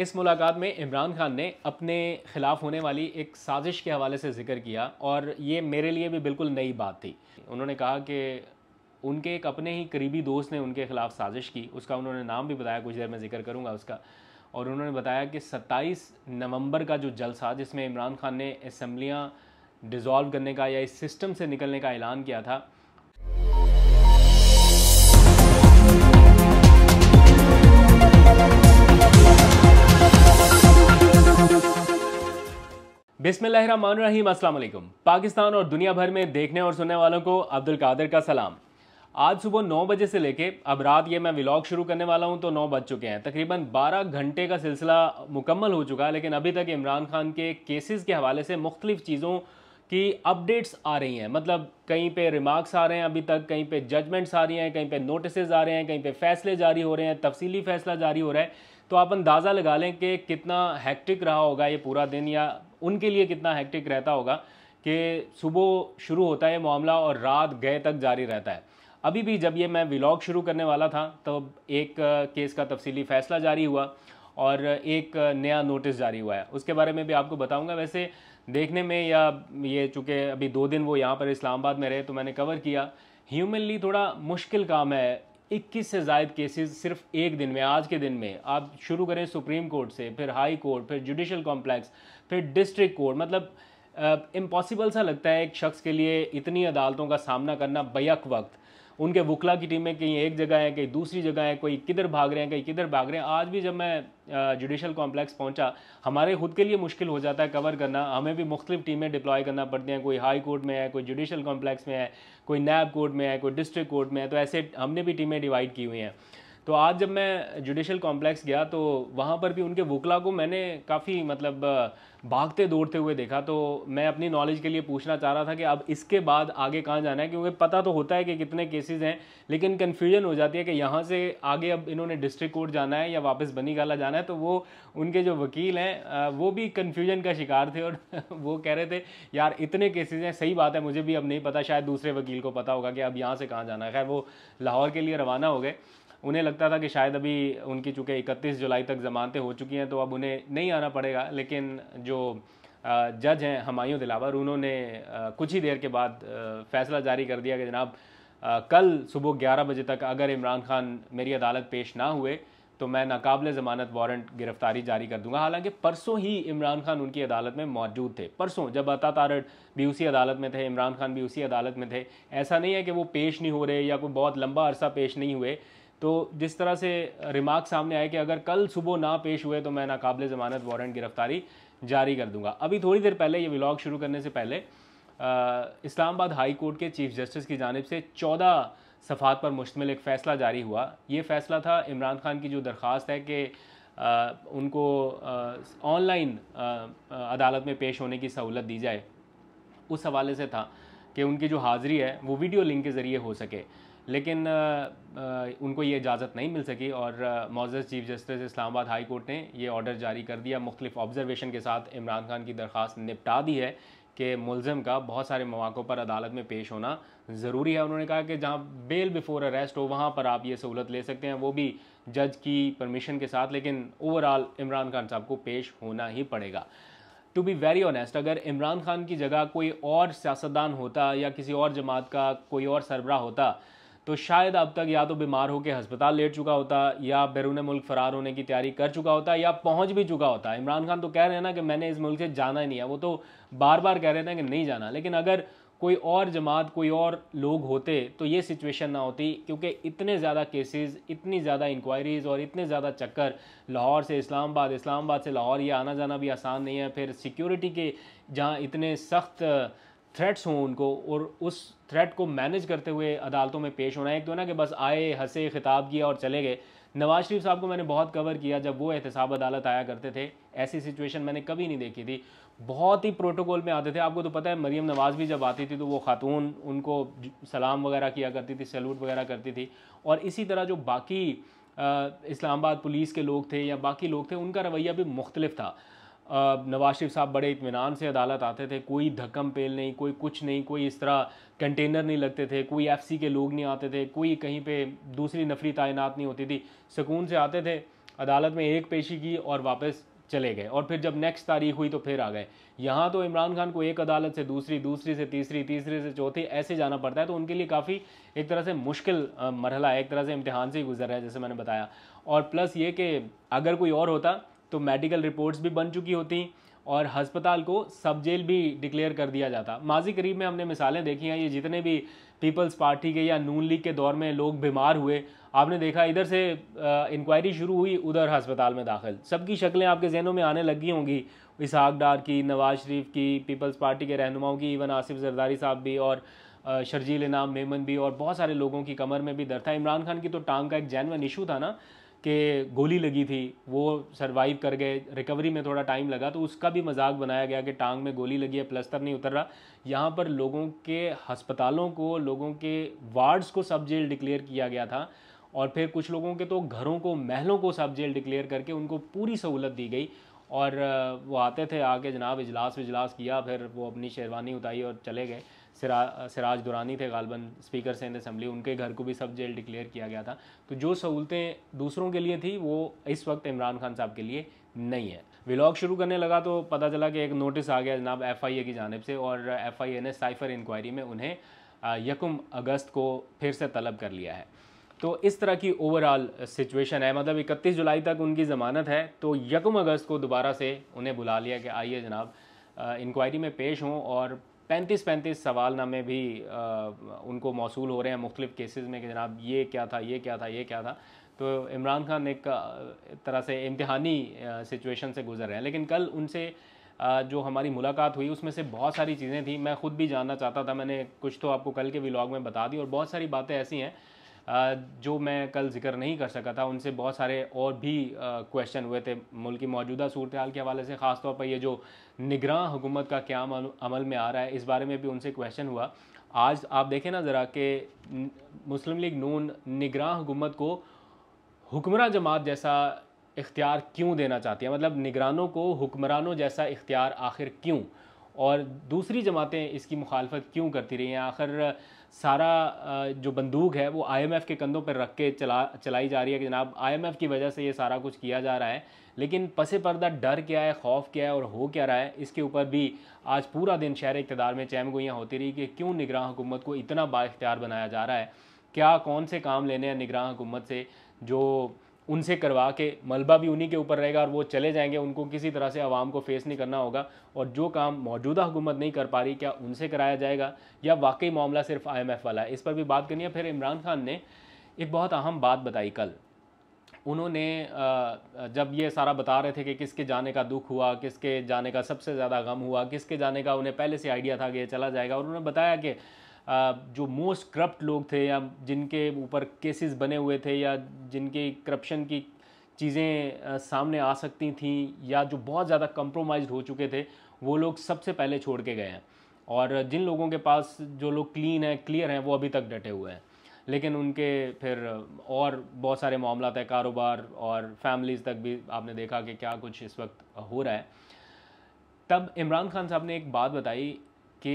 इस मुलाकात में इमरान खान ने अपने खिलाफ होने वाली एक साजिश के हवाले से जिक्र किया और ये मेरे लिए भी बिल्कुल नई बात थी उन्होंने कहा कि उनके एक अपने ही करीबी दोस्त ने उनके खिलाफ साजिश की उसका उन्होंने नाम भी बताया कुछ देर में जिक्र करूँगा उसका और उन्होंने बताया कि 27 नवंबर का जो जलसा जिसमें इमरान खान ने असम्बलियाँ डिज़ोल्व करने का या इस सिस्टम से निकलने का ऐलान किया था बिसमीम अल्लाम पाकिस्तान और दुनिया भर में देखने और सुनने वालों को अब्दुल कादिर का सलाम आज सुबह नौ बजे से लेके अब रात ये मैं व्लॉग शुरू करने वाला हूँ तो नौ बज चुके हैं तकरीबन बारह घंटे का सिलसिला मुकम्मल हो चुका है लेकिन अभी तक इमरान खान के केसेस के हवाले से मुख्तलिफ़ चीज़ों की अपडेट्स आ रही हैं मतलब कहीं पे रिमार्क्स आ रहे हैं अभी तक कहीं पे जजमेंट्स आ रही हैं कहीं पे नोटिस आ रहे हैं कहीं पे फैसले जारी हो रहे हैं तफसीली फैसला जारी हो रहा है तो आप अंदाज़ा लगा लें कि कितना हैक्टिक रहा होगा ये पूरा दिन या उनके लिए कितना हैक्टिक रहता होगा कि सुबह शुरू होता है मामला और रात गए तक जारी रहता है अभी भी जब ये मैं व्लॉग शुरू करने वाला था तब तो एक केस का तफसीली फैसला जारी हुआ और एक नया नोटिस जारी हुआ है उसके बारे में भी आपको बताऊंगा वैसे देखने में या ये चूँकि अभी दो दिन वो यहाँ पर इस्लामाबाद में रहे तो मैंने कवर किया ह्यूमनली थोड़ा मुश्किल काम है 21 से जायद केसेस सिर्फ एक दिन में आज के दिन में आप शुरू करें सुप्रीम कोर्ट से फिर हाई कोर्ट फिर जुडिशल कॉम्प्लेक्स फिर डिस्ट्रिक्ट कोर्ट मतलब इम्पॉसिबल सा लगता है एक शख्स के लिए इतनी अदालतों का सामना करना बैक वक्त उनके वकला की टीमें कहीं एक जगह हैं कहीं दूसरी जगह हैं कोई किधर भाग रहे हैं कहीं किधर भाग रहे हैं आज भी जब मैं जुडिशल कॉम्प्लेक्स पहुंचा हमारे खुद के लिए मुश्किल हो जाता है कवर करना हमें भी मुख्तलिफ टीमें डिप्लॉय करना पड़ती हैं कोई हाई कोर्ट में है कोई जुडिशल कॉम्प्लेक्स में है कोई नैब कोर्ट में है कोई डिस्ट्रिक्ट कोर्ट में है तो ऐसे हमने भी टीमें डिवाइड की हुई हैं तो आज जब मैं जुडिशल कॉम्प्लेक्स गया तो वहाँ पर भी उनके वकला को मैंने काफ़ी मतलब भागते दौड़ते हुए देखा तो मैं अपनी नॉलेज के लिए पूछना चाह रहा था कि अब इसके बाद आगे कहाँ जाना है क्योंकि पता तो होता है कि कितने केसेस हैं लेकिन कन्फ्यूजन हो जाती है कि यहाँ से आगे अब इन्होंने डिस्ट्रिक्ट कोर्ट जाना है या वापस बनीगाला जाना है तो वो उनके जो वकील हैं वो भी कन्फ्यूजन का शिकार थे और वो कह रहे थे यार इतने केसेज हैं सही बात है मुझे भी अब नहीं पता शायद दूसरे वकील को पता होगा कि अब यहाँ से कहाँ जाना है खैर वो लाहौर के लिए रवाना हो गए उन्हें लगता था कि शायद अभी उनकी चूँकि इकतीस जुलाई तक जमानतें हो चुकी हैं तो अब उन्हें नहीं आना पड़ेगा लेकिन जो जज हैं हमायूं दिलावर उन्होंने कुछ ही देर के बाद फैसला जारी कर दिया कि जनाब कल सुबह ग्यारह बजे तक अगर इमरान खान मेरी अदालत पेश ना हुए तो मैं नाकबले ज़मानत वारंट गिरफ्तारी जारी कर दूंगा हालांकि परसों ही इमरान खान उनकी अदालत में मौजूद थे परसों जब अता तारड़ भी उसी अदालत में थे इमरान खान भी उसी अदालत में थे ऐसा नहीं है कि वो पेश नहीं हो रहे या कोई बहुत लंबा अरसा पेश नहीं हुए तो जिस तरह से रिमार्क सामने आए कि अगर कल सुबह ना पेश हुए तो मैं नाकबले ज़मानत वारंट गिरफ्तारी जारी कर दूंगा अभी थोड़ी देर पहले ये व्लॉग शुरू करने से पहले इस्लामाबाद हाई कोर्ट के चीफ जस्टिस की जानब से चौदह सफ़ात पर मुश्तमिल एक फ़ैसला जारी हुआ ये फ़ैसला था इमरान खान की जो दरख्वास्त है कि उनको ऑनलाइन अदालत में पेश होने की सहूलत दी जाए उस हवाले से था कि उनकी जो हाज़िरी है वो वीडियो लिंक के ज़रिए हो सके लेकिन उनको ये इजाज़त नहीं मिल सकी और मोजस chief justice Islamabad high court ने ये ऑर्डर जारी कर दिया मुख्तफ ऑब्जर्वेशन के साथ इमरान खान की दरख्वास्त निपटा दी है कि मुलम का बहुत सारे मौक़ों पर अदालत में पेश होना ज़रूरी है उन्होंने कहा कि जहाँ बेल बिफोर अरेस्ट हो वहाँ पर आप ये सहूलत ले सकते हैं वो भी जज की परमिशन के साथ लेकिन ओवरऑल इमरान खान साहब को पेश होना ही पड़ेगा टू बी वेरी ऑनेस्ट अगर इमरान खान की जगह कोई और सियासतदान होता या किसी और जमात का कोई और सरबरा होता तो शायद अब तक या तो बीमार होकर अस्पताल लेट चुका होता या बैरून मुल्क फरार होने की तैयारी कर चुका होता या पहुंच भी चुका होता इमरान खान तो कह रहे हैं ना कि मैंने इस मुल्क से जाना ही नहीं है वो तो बार बार कह रहे थे कि नहीं जाना लेकिन अगर कोई और जमात कोई और लोग होते तो ये सिचुएशन ना होती क्योंकि इतने ज़्यादा केसेस इतनी ज़्यादा इंक्वायरीज़ और इतने ज़्यादा चक्कर लाहौर से इस्लामाबाद इस्लामाबाद से लाहौर ये आना जाना भी आसान नहीं है फिर सिक्योरिटी के जहाँ इतने सख्त थ्रेट्स हों उनको और उस थ्रेट को मैनेज करते हुए अदालतों में पेश होना है एक तो ना कि बस आए हंसे खिताब किया और चले गए नवाज शरीफ साहब को मैंने बहुत कवर किया जब वो एहतसाब अदालत आया करते थे ऐसी सिचुएशन मैंने कभी नहीं देखी थी बहुत ही प्रोटोकॉल में आते थे आपको तो पता है मरीम नवाज़ भी जब आती थी तो वो खातून उनको सलाम वगैरह किया करती थी सैल्यूट वगैरह करती थी और इसी तरह जो बाकी इस्लामाबाद पुलिस के लोग थे या बाकी लोग थे उनका रवैया भी मुख्तलिफ था नवाज शरीफ साहब बड़े इतमान से अदालत आते थे कोई धक्कम पेल नहीं कोई कुछ नहीं कोई इस तरह कंटेनर नहीं लगते थे कोई एफसी के लोग नहीं आते थे कोई कहीं पे दूसरी नफरी तैनात नहीं होती थी सुकून से आते थे अदालत में एक पेशी की और वापस चले गए और फिर जब नेक्स्ट तारीख हुई तो फिर आ गए यहाँ तो इमरान खान को एक अदालत से दूसरी दूसरी से तीसरी तीसरी से चौथी ऐसे जाना पड़ता है तो उनके लिए काफ़ी एक तरह से मुश्किल मरहला है एक तरह से इम्तहान से ही गुजर रहा है जैसे मैंने बताया और प्लस ये कि अगर कोई और होता तो मेडिकल रिपोर्ट्स भी बन चुकी होती और हस्पताल को सब जेल भी डिक्लेयर कर दिया जाता माजी करीब में हमने मिसालें देखी हैं ये जितने भी पीपल्स पार्टी के या नून लीग के दौर में लोग बीमार हुए आपने देखा इधर से इंक्वायरी शुरू हुई उधर हस्पताल में दाखिल सबकी शक्लें आपके जहनों में आने लगी होंगी इसहाक डार की नवाज शरीफ की पीपल्स पार्टी के रहनुमाओं की इवन आसिफ जरदारी साहब भी और शर्जील इनाम मेमन भी और बहुत सारे लोगों की कमर में भी दर्द था इमरान खान की तो टांग का एक जैनवन इशू था ना के गोली लगी थी वो सर्वाइव कर गए रिकवरी में थोड़ा टाइम लगा तो उसका भी मजाक बनाया गया कि टांग में गोली लगी है प्लस्तर नहीं उतर रहा यहाँ पर लोगों के हस्पतालों को लोगों के वार्ड्स को सब जेल डिक्लेयर किया गया था और फिर कुछ लोगों के तो घरों को महलों को सब जेल डिक्लेयर करके उनको पूरी सहूलत दी गई और वो आते थे आके जनाब इजलास विजलास किया फिर वो अपनी शेरवानी उतारी और चले गए सिरा सिराज दुरानी थे गालबन स्पीकर से इन असम्बली उनके घर को भी सब जेल डिक्लेयर किया गया था तो जो सहूलतें दूसरों के लिए थी वो इस वक्त इमरान खान साहब के लिए नहीं है व्लॉग शुरू करने लगा तो पता चला कि एक नोटिस आ गया जनाब एफ आई ए की जानब से और एफ आई ए ने साइफर इंक्वायरी में उन्हें यकम अगस्त को फिर से तलब कर लिया है तो इस तरह की ओवरऑल सिचुएशन है मतलब इकतीस जुलाई तक उनकी ज़मानत है तो यकुम अगस्त को दोबारा से उन्हें बुला लिया कि आइए जनाब इंक्वायरी में पेश हों और पैंतीस पैंतीस सवालनामे भी आ, उनको मौसू हो रहे हैं मुख्तलिफ केसेस में कि जनाब ये क्या था ये क्या था ये क्या था तो इमरान खान एक तरह से इम्तहानी सिचुएशन से गुजर रहे हैं लेकिन कल उनसे जो हमारी मुलाकात हुई उसमें से बहुत सारी चीज़ें थी मैं खुद भी जानना चाहता था मैंने कुछ तो आपको कल के व्लॉग में बता दी और बहुत सारी बातें ऐसी हैं जो मैं कल जिक्र नहीं कर सका था उनसे बहुत सारे और भी क्वेश्चन हुए थे मुल्क की मौजूदा सूरत हाल के हवाले से ख़ासतौर पर ये जो निगरान हुकूमत का क्या अमल में आ रहा है इस बारे में भी उनसे क्वेश्चन हुआ आज आप देखें ना ज़रा कि मुस्लिम लीग नून निगरान हुकूमत को हुक्मरान जमात जैसा इख्तियार क्यों देना चाहती है मतलब निगरानों को हुक्मरानों जैसा इख्तियार आखिर क्यों और दूसरी जमातें इसकी मुखालफत क्यों करती रही हैं आखिर सारा जो बंदूक है वो आईएमएफ के कंधों पर रख के चला चलाई जा रही है कि जनाब आईएमएफ की वजह से ये सारा कुछ किया जा रहा है लेकिन पसे पर्दा डर क्या है खौफ क्या है और हो क्या रहा है इसके ऊपर भी आज पूरा दिन शहर इकतदार में चैम गोइयाँ होती रही कि क्यों निगरान हुकूमत को इतना बाख्तियार बनाया जा रहा है क्या कौन से काम लेने हैं निगरान हुकूमत से जो उनसे करवा के मलबा भी उन्हीं के ऊपर रहेगा और वो चले जाएंगे उनको किसी तरह से आवाम को फेस नहीं करना होगा और जो काम मौजूदा हुकूमत नहीं कर पा रही क्या उनसे कराया जाएगा या वाकई मामला सिर्फ आईएमएफ वाला है इस पर भी बात करनी है फिर इमरान खान ने एक बहुत अहम बात बताई कल उन्होंने जब ये सारा बता रहे थे कि किसके जाने का दुख हुआ किसके जाने का सबसे ज़्यादा गम हुआ किसके जाने का उन्हें पहले से आइडिया था कि ये चला जाएगा और उन्होंने बताया कि जो मोस्ट करप्ट लोग थे या जिनके ऊपर केसेस बने हुए थे या जिनके करप्शन की चीज़ें सामने आ सकती थी या जो बहुत ज़्यादा कंप्रोमाइज हो चुके थे वो लोग सबसे पहले छोड़ के गए हैं और जिन लोगों के पास जो लोग क्लीन हैं क्लियर हैं वो अभी तक डटे हुए हैं लेकिन उनके फिर और बहुत सारे मामला है कारोबार और फैमिलीज़ तक भी आपने देखा कि क्या कुछ इस वक्त हो रहा है तब इमरान खान साहब ने एक बात बताई कि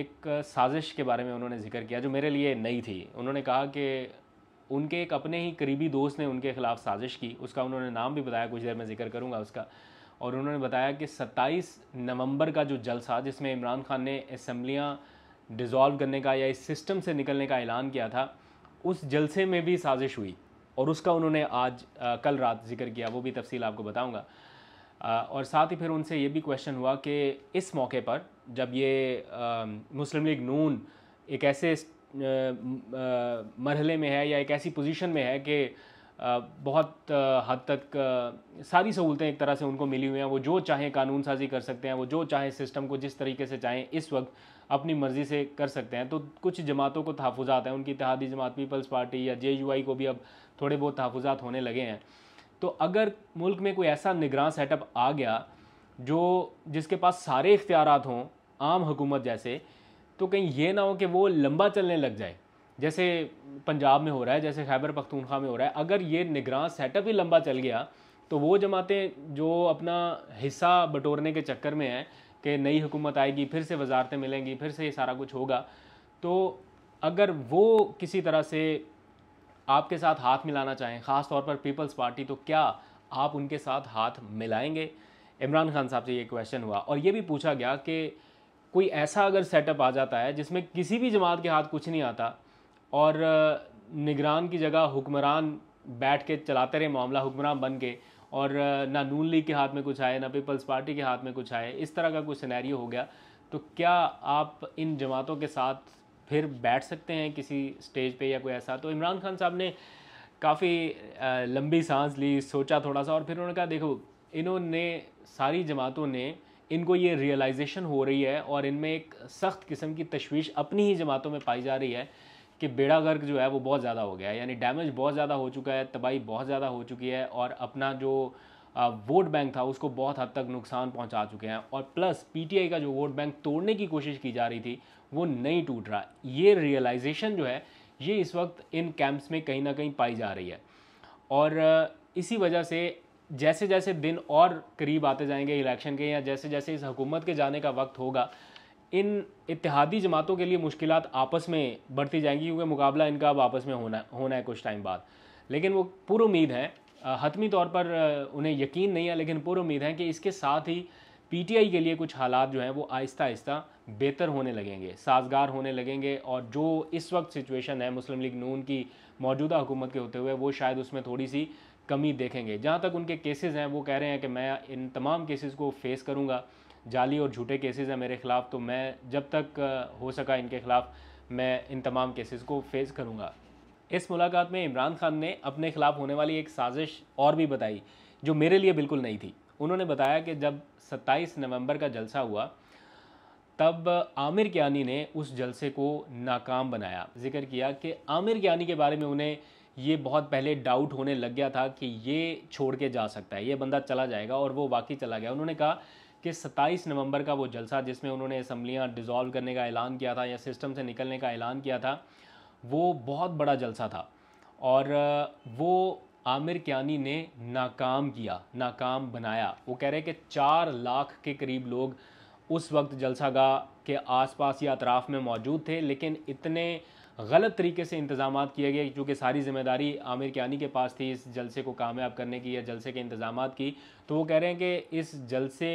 एक साजिश के बारे में उन्होंने जिक्र किया जो मेरे लिए नई थी उन्होंने कहा कि उनके एक अपने ही करीबी दोस्त ने उनके ख़िलाफ़ साजिश की उसका उन्होंने नाम भी बताया कुछ देर में जिक्र करूँगा उसका और उन्होंने बताया कि 27 नवंबर का जो जलसा जिसमें इमरान खान ने असम्बलियाँ डिज़ोल्व करने का या इस सिस्टम से निकलने का ऐलान किया था उस जलसे में भी साजिश हुई और उसका उन्होंने आज आ, कल रात जिक्र किया वो भी तफसील आपको बताऊँगा और साथ ही फिर उनसे ये भी क्वेश्चन हुआ कि इस मौके पर जब ये मुस्लिम लीग नून एक ऐसे मरहले में है या एक ऐसी पोजीशन में है कि बहुत हद तक सारी सहूलतें एक तरह से उनको मिली हुई हैं वो जो चाहें कानून साजी कर सकते हैं वो जो चाहें सिस्टम को जिस तरीके से चाहें इस वक्त अपनी मर्ज़ी से कर सकते हैं तो कुछ जमातों को तहफ़ात हैं उनकी इतिहादी जमात पीपल्स पार्टी या जे को भी अब थोड़े बहुत तहफ़ात होने लगे हैं तो अगर मुल्क में कोई ऐसा निगरान सेटअप आ गया जो जिसके पास सारे इख्तियार हों आम हुकूमत जैसे तो कहीं ये ना हो कि वो लंबा चलने लग जाए जैसे पंजाब में हो रहा है जैसे खैबर पख्तूनख्वा में हो रहा है अगर ये निगरान सेटअप ही लंबा चल गया तो वो जमातें जो अपना हिस्सा बटोरने के चक्कर में हैं कि नई हुकूमत आएगी फिर से वजारतें मिलेंगी फिर से ये सारा कुछ होगा तो अगर वो किसी तरह से आपके साथ हाथ मिलाना चाहें ख़ास तौर पर पीपल्स पार्टी तो क्या आप उनके साथ हाथ मिलाएंगे इमरान खान साहब से ये क्वेश्चन हुआ और ये भी पूछा गया कि कोई ऐसा अगर सेटअप आ जाता है जिसमें किसी भी जमात के हाथ कुछ नहीं आता और निगरान की जगह हुक्मरान बैठ के चलाते रहे मामला हुक्मरान बन के और ना नून लीग के हाथ में कुछ आए ना पीपल्स पार्टी के हाथ में कुछ आए इस तरह का कुछ सिनेरियो हो गया तो क्या आप इन जमातों के साथ फिर बैठ सकते हैं किसी स्टेज पे या कोई ऐसा तो इमरान खान साहब ने काफ़ी लंबी सांस ली सोचा थोड़ा सा और फिर उन्होंने कहा देखो इन्होंने सारी जमातों ने इनको ये रियलाइजेशन हो रही है और इनमें एक सख्त किस्म की तशवीश अपनी ही जमातों में पाई जा रही है कि बेड़ा गर्क जो है वो बहुत ज़्यादा हो गया है यानी डैमेज बहुत ज़्यादा हो चुका है तबाही बहुत ज़्यादा हो चुकी है और अपना जो वोट बैंक था उसको बहुत हद तक नुकसान पहुंचा चुके हैं और प्लस पीटीआई का जो वोट बैंक तोड़ने की कोशिश की जा रही थी वो नहीं टूट रहा ये रियलाइजेशन जो है ये इस वक्त इन कैंप्स में कहीं ना कहीं पाई जा रही है और इसी वजह से जैसे जैसे दिन और करीब आते जाएंगे इलेक्शन के या जैसे जैसे इस हुकूमत के जाने का वक्त होगा इन इतिहादी जमातों के लिए मुश्किल आपस में बढ़ती जाएंगी क्योंकि मुकाबला इनका अब आपस में होना होना है कुछ टाइम बाद लेकिन वो पूरी उम्मीद है हतमी तौर पर उन्हें यकीन नहीं है लेकिन पूर्व उम्मीद है कि इसके साथ ही पीटीआई के लिए कुछ हालात जो हैं वो आहिस्ता आहिस्ता बेहतर होने लगेंगे साजगार होने लगेंगे और जो इस वक्त सिचुएशन है मुस्लिम लीग नून की मौजूदा हुकूमत के होते हुए वो शायद उसमें थोड़ी सी कमी देखेंगे जहाँ तक उनके केसेस हैं वो कह रहे हैं कि मैं इन तमाम केसेस को फेस करूँगा जाली और झूठे केसेस हैं मेरे ख़िलाफ़ तो मैं जब तक हो सका इनके ख़िलाफ़ मैं इन तमाम केसेस को फेस करूँगा इस मुलाकात में इमरान खान ने अपने खिलाफ होने वाली एक साजिश और भी बताई जो मेरे लिए बिल्कुल नहीं थी उन्होंने बताया कि जब 27 नवंबर का जलसा हुआ तब आमिर कियानी ने उस जलसे को नाकाम बनाया जिक्र किया कि आमिर कियानी के बारे में उन्हें ये बहुत पहले डाउट होने लग गया था कि ये छोड़ के जा सकता है ये बंदा चला जाएगा और वो वाकई चला गया उन्होंने कहा कि 27 नवंबर का वो जलसा जिसमें उन्होंने असम्बलियाँ डिज़ोल्व करने का ऐलान किया था या सिस्टम से निकलने का ऐलान किया था वो बहुत बड़ा जलसा था और वो आमिर क्यानी ने नाकाम किया नाकाम बनाया वो कह रहे हैं कि चार लाख के करीब लोग उस वक्त जलसागा के आसपास या अतराफ़ में मौजूद थे लेकिन इतने गलत तरीके से इंतजाम किए गए क्योंकि सारी जिम्मेदारी आमिर क्यानी के पास थी इस जलसे को कामयाब करने की या जलसे के इंतजाम की तो वो कह रहे हैं कि इस जलसे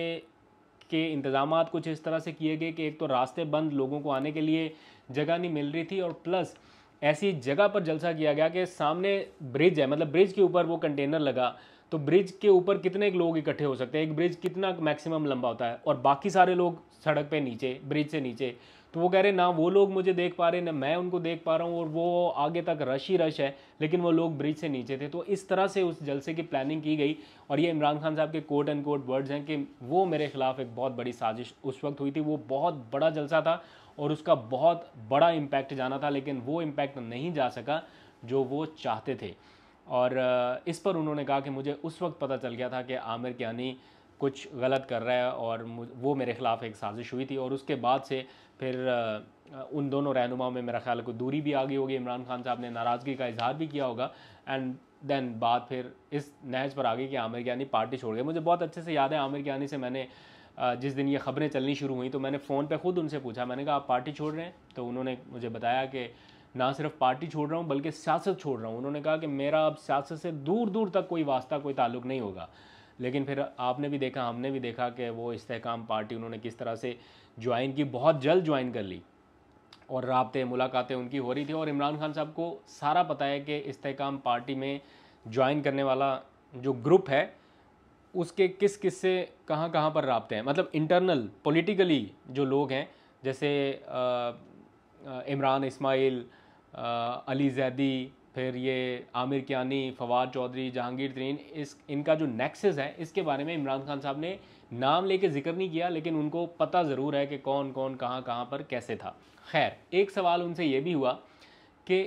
के इंतजाम कुछ इस तरह से किए गए कि एक तो रास्ते बंद लोगों को आने के लिए जगह नहीं मिल रही थी और प्लस ऐसी जगह पर जलसा किया गया कि सामने ब्रिज है मतलब ब्रिज के ऊपर वो कंटेनर लगा तो ब्रिज के ऊपर कितने लोग इकट्ठे हो सकते हैं एक ब्रिज कितना मैक्सिमम लंबा होता है और बाकी सारे लोग सड़क पे नीचे ब्रिज से नीचे तो वो कह रहे ना वो लोग मुझे देख पा रहे ना मैं उनको देख पा रहा हूँ और वो आगे तक रश ही रश है लेकिन वो लोग ब्रिज से नीचे थे तो इस तरह से उस जलसे की प्लानिंग की गई और ये इमरान खान साहब के कोट एंड कोट वर्ड्स हैं कि वो मेरे खिलाफ एक बहुत बड़ी साजिश उस वक्त हुई थी वो बहुत बड़ा जलसा था और उसका बहुत बड़ा इम्पैक्ट जाना था लेकिन वो इम्पैक्ट नहीं जा सका जो वो चाहते थे और इस पर उन्होंने कहा कि मुझे उस वक्त पता चल गया था कि आमिर कियानी कुछ गलत कर रहा है और वो मेरे ख़िलाफ़ एक साजिश हुई थी और उसके बाद से फिर उन दोनों रहनुमाओं में मेरा ख्याल को दूरी भी आ गई होगी इमरान खान साहब ने नाराज़गी का इजहार भी किया होगा एंड देन बात फिर इस नहज पर आ गई कि आमिर ज्ञानी पार्टी छोड़ गए मुझे बहुत अच्छे से याद है आमिर ज्ञानी से मैंने जिस दिन ये ख़बरें चलनी शुरू हुई तो मैंने फ़ोन पे खुद उनसे पूछा मैंने कहा आप पार्टी छोड़ रहे हैं तो उन्होंने मुझे बताया कि ना सिर्फ पार्टी छोड़ रहा हूँ बल्कि सियासत छोड़ रहा हूँ उन्होंने कहा कि मेरा अब सियासत से दूर दूर तक कोई वास्ता कोई ताल्लुक नहीं होगा लेकिन फिर आपने भी देखा हमने भी देखा कि वो इस्तेकाम पार्टी उन्होंने किस तरह से ज्वाइन की बहुत जल्द ज्वाइन कर ली और रबते मुलाकातें उनकी हो रही थी और इमरान खान साहब को सारा पता है कि इसकाम पार्टी में ज्वाइन करने वाला जो ग्रुप है उसके किस किस से कहाँ कहाँ पर रबते हैं मतलब इंटरनल पॉलिटिकली जो लोग हैं जैसे इमरान इसमाइल अली जैदी फिर ये आमिर कियानी फवाद चौधरी जहांगीर तरीन इस इनका जो नेक्सेस है इसके बारे में इमरान खान साहब ने नाम लेके जिक्र नहीं किया लेकिन उनको पता ज़रूर है कि कौन कौन कहाँ कहाँ पर कैसे था खैर एक सवाल उनसे ये भी हुआ कि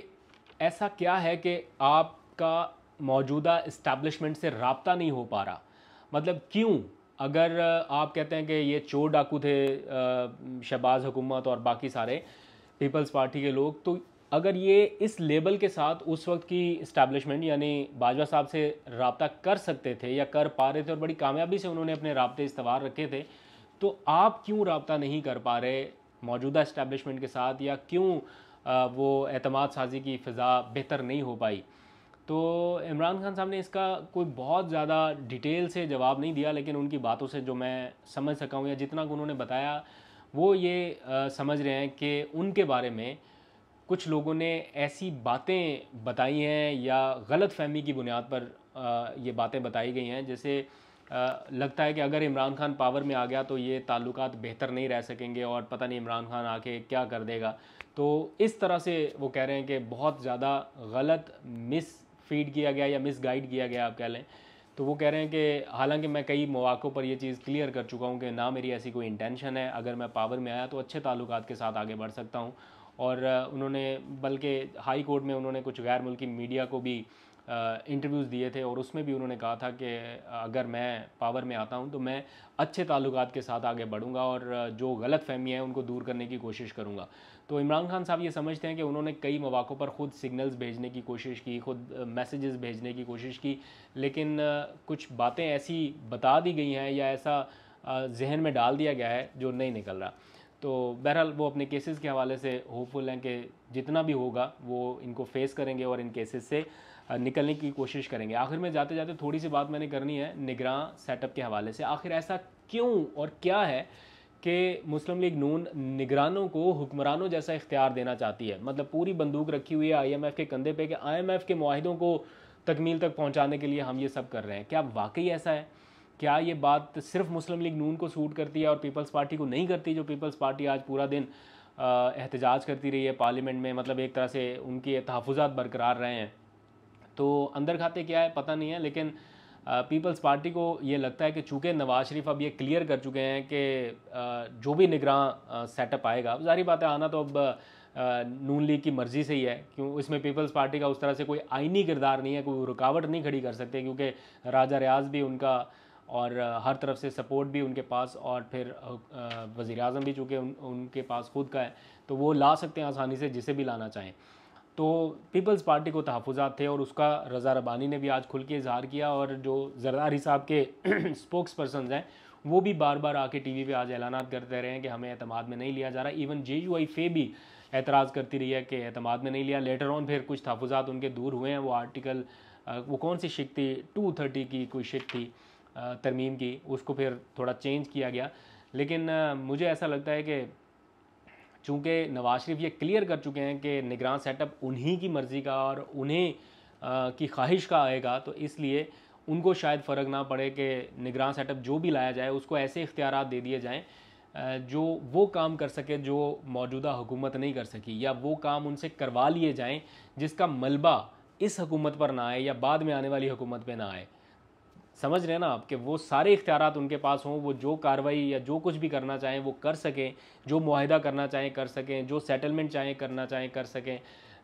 ऐसा क्या है कि आपका मौजूदा इस्टबलिशमेंट से रबता नहीं हो पा रहा मतलब क्यों अगर आप कहते हैं कि ये चोर डाकू थे शहबाज हुकूमत और बाकी सारे पीपल्स पार्टी के लोग तो अगर ये इस लेबल के साथ उस वक्त की इस्टेब्लिशमेंट यानी बाजवा साहब से रबता कर सकते थे या कर पा रहे थे और बड़ी कामयाबी से उन्होंने अपने रबते इस्तवार रखे थे तो आप क्यों रबता नहीं कर पा रहे मौजूदा इस्टेब्लिशमेंट के साथ या क्यों वो अतमाद साजी की फ़िज़ा बेहतर नहीं हो पाई तो इमरान खान साहब ने इसका कोई बहुत ज़्यादा डिटेल से जवाब नहीं दिया लेकिन उनकी बातों से जो मैं समझ सका हूँ या जितना उन्होंने बताया वो ये आ, समझ रहे हैं कि उनके बारे में कुछ लोगों ने ऐसी बातें बताई हैं या गलत फहमी की बुनियाद पर आ, ये बातें बताई गई हैं जैसे आ, लगता है कि अगर इमरान खान पावर में आ गया तो ये ताल्लुक बेहतर नहीं रह सकेंगे और पता नहीं इमरान खान आके क्या कर देगा तो इस तरह से वो कह रहे हैं कि बहुत ज़्यादा गलत मिस फीड किया गया या मिस गाइड किया गया आप कह लें तो वो कह रहे हैं कि हालांकि मैं कई मौक़ों पर ये चीज़ क्लियर कर चुका हूँ कि ना मेरी ऐसी कोई इंटेंशन है अगर मैं पावर में आया तो अच्छे ताल्लुक के साथ आगे बढ़ सकता हूँ और उन्होंने बल्कि हाई कोर्ट में उन्होंने कुछ गैर मुल्की मीडिया को भी इंटरव्यूज़ दिए थे और उसमें भी उन्होंने कहा था कि अगर मैं पावर में आता हूँ तो मैं अच्छे ताल्लुक के साथ आगे बढ़ूँगा और जो गलत फहमी है उनको दूर करने की कोशिश करूँगा तो इमरान खान साहब ये समझते हैं कि उन्होंने कई मौक़ों पर ख़ुद सिग्नल्स भेजने की कोशिश की खुद मैसेजेस भेजने की कोशिश की लेकिन कुछ बातें ऐसी बता दी गई हैं या ऐसा जहन में डाल दिया गया है जो नहीं निकल रहा तो बहरहाल वो अपने केसेस के हवाले से होपफुल हैं कि जितना भी होगा वो इनको फेस करेंगे और इन केसेस से निकलने की कोशिश करेंगे आखिर में जाते जाते थोड़ी सी बात मैंने करनी है निगरान सेटअप के हवाले से आखिर ऐसा क्यों और क्या है कि मुस्लिम लीग नून निगरानों को हुक्मरानों जैसा इख्तियार देना चाहती है मतलब पूरी बंदूक रखी हुई है आईएमएफ के कंधे पे कि आईएमएफ के माहिदों को तकमील तक पहुंचाने के लिए हम ये सब कर रहे हैं क्या वाकई ऐसा है क्या ये बात सिर्फ मुस्लिम लीग नून को सूट करती है और पीपल्स पार्टी को नहीं करती जो पीपल्स पार्टी आज पूरा दिन एहतजाज करती रही है पार्लियामेंट में मतलब एक तरह से उनके तहफात बरकरार रहे हैं तो अंदर खाते क्या है पता नहीं है लेकिन पीपल्स पार्टी को ये लगता है कि चूँकि नवाज शरीफ अब ये क्लियर कर चुके हैं कि जो भी निगरान सेटअप आएगा जारी बात है आना तो अब नून लीग की मर्ज़ी से ही है क्यों इसमें पीपल्स पार्टी का उस तरह से कोई आइनी किरदार नहीं है कोई रुकावट नहीं खड़ी कर सकते क्योंकि राजा रियाज भी उनका और हर तरफ से सपोर्ट भी उनके पास और फिर वज़ी अजम भी चूँकि उन, उनके पास खुद का है तो वो ला सकते हैं आसानी से जिसे भी लाना चाहें तो पीपल्स पार्टी को तहफात थे और उसका रज़ा रबानी ने भी आज खुल के इजहार किया और जो जरदारी साहब के स्पोक्स पर्सन हैं वो भी बार बार आके टीवी पे आज ऐलान करते रहे हैं कि हमें अतमाद में नहीं लिया जा रहा इवन जे यू आई फे भी एतराज़ करती रही है कि अतमाद में नहीं लिया लेटर ऑन फिर कुछ तहफात उनके दूर हुए हैं वो आर्टिकल वो कौन सी शिक थी टू थर्टी की कोई शिक थी तरमीम की उसको फिर थोड़ा चेंज किया गया लेकिन मुझे ऐसा लगता है कि चूँकि नवाज शरीफ ये क्लियर कर चुके हैं कि निगरान सेटअप उन्हीं की मर्ज़ी का और उन्हें की ख्वाहिश का आएगा तो इसलिए उनको शायद फ़र्क ना पड़े कि निगरान सेटअप जो भी लाया जाए उसको ऐसे इख्तियार दे दिए जाएँ जो वो काम कर सके जो मौजूदा हुकूमत नहीं कर सकी या वो काम उनसे करवा लिए जाएँ जिसका मलबा इस हुकूमत पर ना आए या बाद में आने वाली हुकूमत पर ना आए समझ रहे हैं ना आप कि वो सारे इख्तियार उनके पास हों वो जो कार्रवाई या जो कुछ भी करना चाहें वो कर सकें जो माहिदा करना चाहें कर सकें जो सेटलमेंट चाहें करना चाहें कर सकें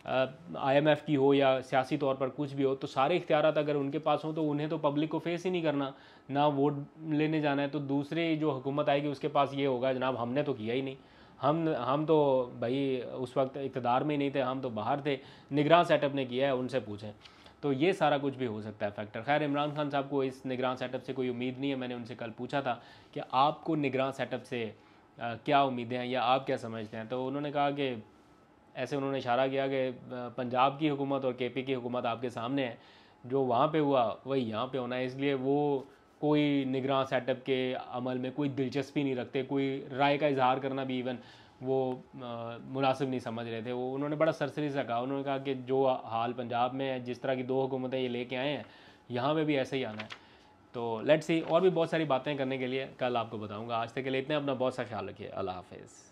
आईएमएफ की हो या सियासी तौर पर कुछ भी हो तो सारे इख्तियार अगर उनके पास हों तो उन्हें तो पब्लिक को फेस ही नहीं करना ना वोट लेने जाना है तो दूसरे जो हुकूमत आएगी उसके पास ये होगा जनाब हमने तो किया ही नहीं हम हम तो भाई उस वक्त इकतदार में ही नहीं थे हम तो बाहर थे निगरान सेटअप ने किया है उनसे पूछें तो ये सारा कुछ भी हो सकता है फैक्टर खैर इमरान खान साहब को इस निगरान सेटअप से कोई उम्मीद नहीं है मैंने उनसे कल पूछा था कि आपको निगरान सेटअप से आ, क्या उम्मीदें हैं या आप क्या समझते हैं तो उन्होंने कहा कि ऐसे उन्होंने इशारा किया कि पंजाब की हुकूमत और के पी की हुकूमत आपके सामने है जो वहाँ पर हुआ वही यहाँ पर होना है इसलिए वो कोई निगरान सेटअप के अमल में कोई दिलचस्पी नहीं रखते कोई राय का इजहार करना भी इवन वो मुनासिब नहीं समझ रहे थे वो उन्होंने बड़ा सरसरी से कहा उन्होंने कहा कि जो हाल पंजाब में है जिस तरह की दो हुकूमतें ये लेके आए हैं यहाँ पे भी ऐसे ही आना है तो लेट्स सी और भी बहुत सारी बातें करने के लिए कल आपको बताऊँगा आज तक के लिए इतने अपना बहुत सा ख्याल रखिए अल्लाह हाफिज़